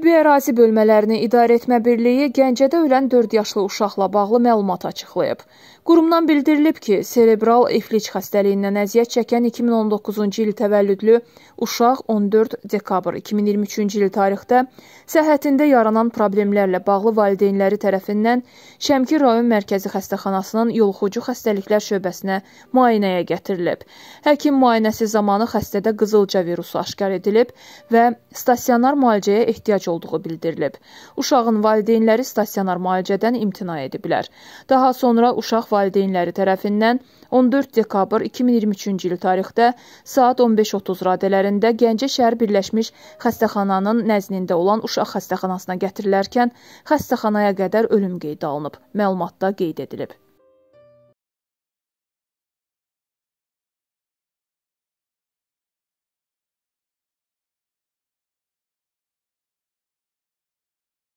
Tibbi ərazi bölmələrini idarəetmə birliyi Gəncədə ölən 4 yaşlı uşaqla bağlı məlumat açıqlayıb. Qurumdan bildirilib ki, serebral iflic xəstəliyindən əziyyət çəkən 2019-cu il təvəllüdlü uşaq 14 dekabr 2023-cü il tarixdə səhhətində yaranan problemlərlə bağlı valideynləri tərəfindən Şəmkir rayon mərkəzi xəstəxanasının yoluxucu xəstəliklər şöbəsinə müayinəyə gətirilib. Həkim müayinəsi zamanı xəstədə qızılca virusu aşkar edilib və stasionar müalicəyə ehtiyac olduğu bildirilib. Uşağın valideynləri stasionar müalicədən imtina ediblər. Daha sonra uşaq valideynləri tərəfindən 14 dekabr 2023-cü il tarixdə saat 15:30 radələrində Gəncə şəhər Birləşmiş Xəstəxananın nəznində olan uşaq xəstəxanasına gətirilərkən xəstəxanaya qədər ölüm qeydə alınıb. Məlumatda qeyd edilib.